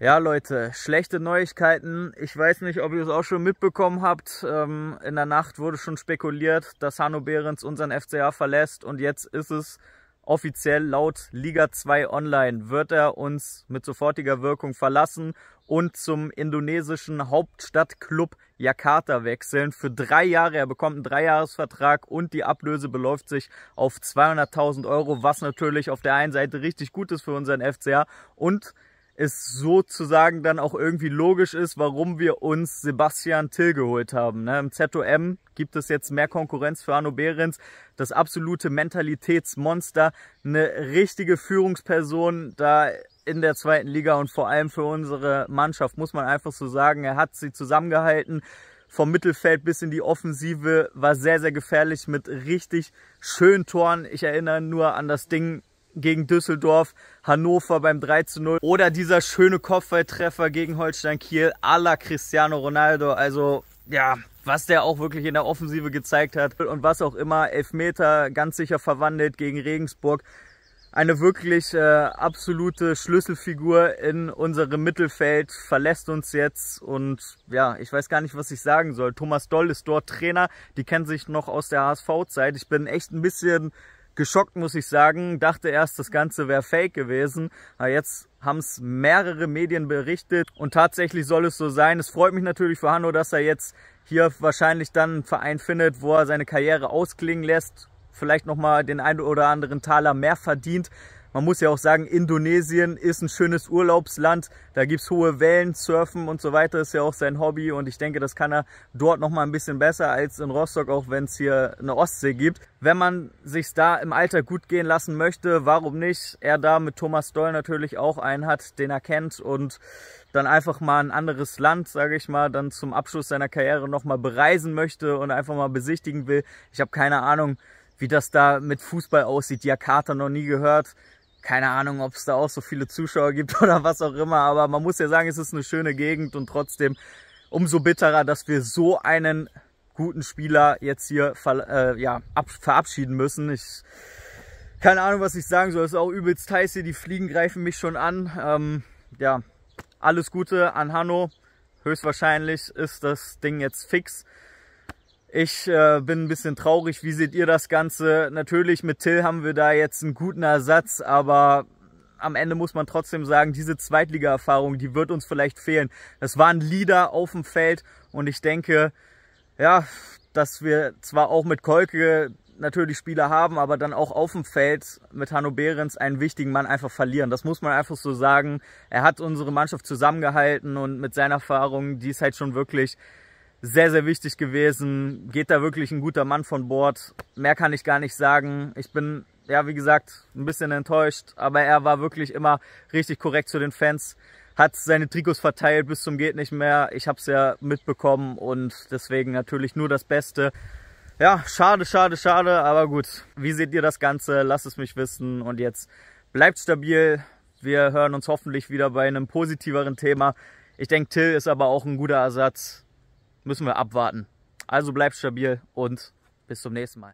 Ja Leute, schlechte Neuigkeiten. Ich weiß nicht, ob ihr es auch schon mitbekommen habt. Ähm, in der Nacht wurde schon spekuliert, dass Hanno Behrens unseren FCA verlässt und jetzt ist es offiziell laut Liga 2 Online. Wird er uns mit sofortiger Wirkung verlassen und zum indonesischen Hauptstadtclub Jakarta wechseln für drei Jahre. Er bekommt einen Dreijahresvertrag und die Ablöse beläuft sich auf 200.000 Euro, was natürlich auf der einen Seite richtig gut ist für unseren FCA und es sozusagen dann auch irgendwie logisch ist, warum wir uns Sebastian Till geholt haben. Ne? Im ZOM gibt es jetzt mehr Konkurrenz für Arno Behrens, das absolute Mentalitätsmonster, eine richtige Führungsperson da in der zweiten Liga und vor allem für unsere Mannschaft, muss man einfach so sagen. Er hat sie zusammengehalten, vom Mittelfeld bis in die Offensive, war sehr, sehr gefährlich mit richtig schönen Toren. Ich erinnere nur an das Ding gegen Düsseldorf, Hannover beim 3 zu 0 oder dieser schöne Kopfballtreffer gegen Holstein Kiel à la Cristiano Ronaldo. Also ja, was der auch wirklich in der Offensive gezeigt hat und was auch immer, Elfmeter ganz sicher verwandelt gegen Regensburg. Eine wirklich äh, absolute Schlüsselfigur in unserem Mittelfeld verlässt uns jetzt und ja, ich weiß gar nicht, was ich sagen soll. Thomas Doll ist dort Trainer, die kennen sich noch aus der HSV-Zeit. Ich bin echt ein bisschen geschockt, muss ich sagen. Dachte erst, das Ganze wäre fake gewesen. Aber jetzt haben es mehrere Medien berichtet und tatsächlich soll es so sein. Es freut mich natürlich für Hanno, dass er jetzt hier wahrscheinlich dann einen Verein findet, wo er seine Karriere ausklingen lässt. Vielleicht nochmal den einen oder anderen Taler mehr verdient. Man muss ja auch sagen, Indonesien ist ein schönes Urlaubsland. Da gibt's hohe Wellen, Surfen und so weiter ist ja auch sein Hobby. Und ich denke, das kann er dort nochmal ein bisschen besser als in Rostock, auch wenn es hier eine Ostsee gibt. Wenn man sich's da im Alter gut gehen lassen möchte, warum nicht? Er da mit Thomas Doll natürlich auch einen hat, den er kennt und dann einfach mal ein anderes Land, sage ich mal, dann zum Abschluss seiner Karriere nochmal bereisen möchte und einfach mal besichtigen will. Ich habe keine Ahnung, wie das da mit Fußball aussieht. Jakarta noch nie gehört keine Ahnung, ob es da auch so viele Zuschauer gibt oder was auch immer, aber man muss ja sagen, es ist eine schöne Gegend und trotzdem umso bitterer, dass wir so einen guten Spieler jetzt hier ver, äh, ja, verabschieden müssen. Ich keine Ahnung, was ich sagen soll. Es ist auch übelst heiß hier, die Fliegen greifen mich schon an. Ähm, ja, alles Gute an Hanno. Höchstwahrscheinlich ist das Ding jetzt fix. Ich äh, bin ein bisschen traurig. Wie seht ihr das Ganze? Natürlich, mit Till haben wir da jetzt einen guten Ersatz, aber am Ende muss man trotzdem sagen, diese Zweitliga-Erfahrung, die wird uns vielleicht fehlen. Das waren Leader auf dem Feld und ich denke, ja, dass wir zwar auch mit Kolke natürlich Spieler haben, aber dann auch auf dem Feld mit Hanno Behrens einen wichtigen Mann einfach verlieren. Das muss man einfach so sagen. Er hat unsere Mannschaft zusammengehalten und mit seiner Erfahrung, die ist halt schon wirklich sehr, sehr wichtig gewesen. Geht da wirklich ein guter Mann von Bord. Mehr kann ich gar nicht sagen. Ich bin, ja, wie gesagt, ein bisschen enttäuscht, aber er war wirklich immer richtig korrekt zu den Fans. Hat seine Trikots verteilt bis zum geht nicht mehr. Ich habe es ja mitbekommen und deswegen natürlich nur das Beste. Ja, schade, schade, schade, aber gut. Wie seht ihr das Ganze? Lasst es mich wissen und jetzt bleibt stabil. Wir hören uns hoffentlich wieder bei einem positiveren Thema. Ich denke, Till ist aber auch ein guter Ersatz müssen wir abwarten. Also bleibt stabil und bis zum nächsten Mal.